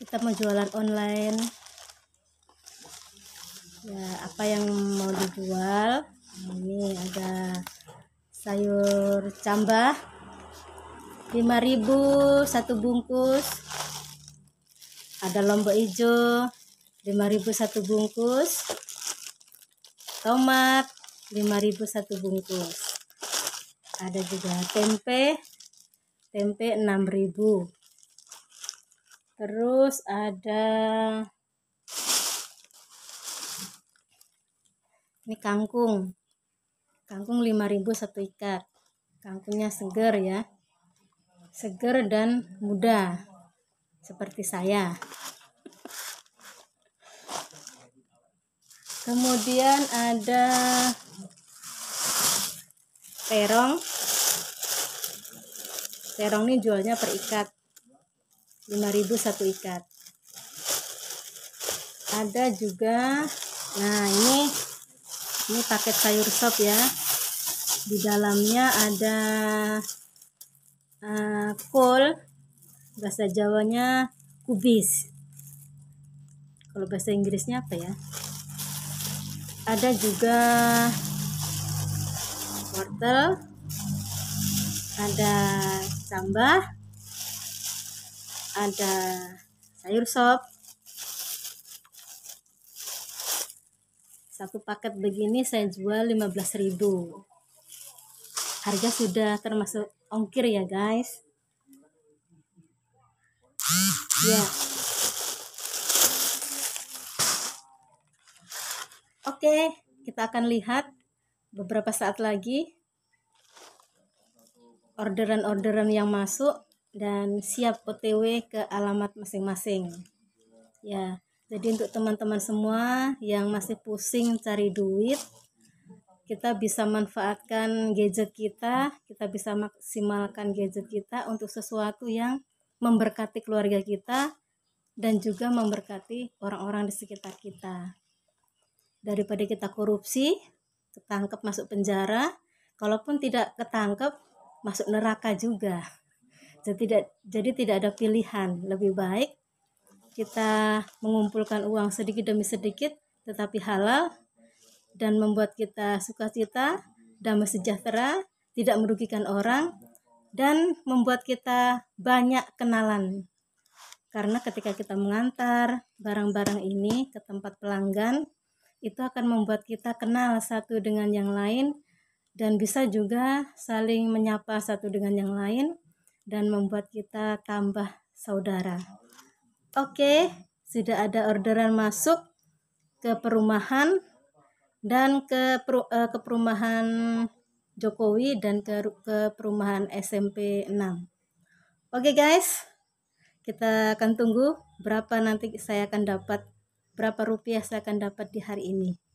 kita mau jualan online ya apa yang mau dijual ini ada sayur cambah 5000 satu bungkus ada lombok hijau 5000 satu bungkus tomat 5000 satu bungkus ada juga tempe tempe 6000 Terus ada ini kangkung. Kangkung 5000 satu ikat. Kangkungnya seger ya. Seger dan muda. Seperti saya. Kemudian ada terong. Terong ini jualnya per ikat. 5000 satu ikat ada juga nah ini ini paket sayur sop ya di dalamnya ada uh, kol bahasa jawanya kubis kalau bahasa inggrisnya apa ya ada juga wortel ada sambal ada sayur sop satu paket begini saya jual 15.000 harga sudah termasuk ongkir ya guys ya oke kita akan lihat beberapa saat lagi orderan-orderan yang masuk dan siap OTW ke alamat masing-masing. Ya, jadi untuk teman-teman semua yang masih pusing cari duit, kita bisa manfaatkan gadget kita, kita bisa maksimalkan gadget kita untuk sesuatu yang memberkati keluarga kita dan juga memberkati orang-orang di sekitar kita. Daripada kita korupsi, ketangkep masuk penjara, kalaupun tidak ketangkep masuk neraka juga jadi tidak jadi tidak ada pilihan lebih baik kita mengumpulkan uang sedikit demi sedikit tetapi halal dan membuat kita sukacita damai sejahtera tidak merugikan orang dan membuat kita banyak kenalan karena ketika kita mengantar barang-barang ini ke tempat pelanggan itu akan membuat kita kenal satu dengan yang lain dan bisa juga saling menyapa satu dengan yang lain dan membuat kita tambah saudara. Oke, sudah ada orderan masuk ke perumahan dan ke peru, eh, ke perumahan Jokowi dan ke ke perumahan SMP 6. Oke guys, kita akan tunggu berapa nanti saya akan dapat berapa rupiah saya akan dapat di hari ini.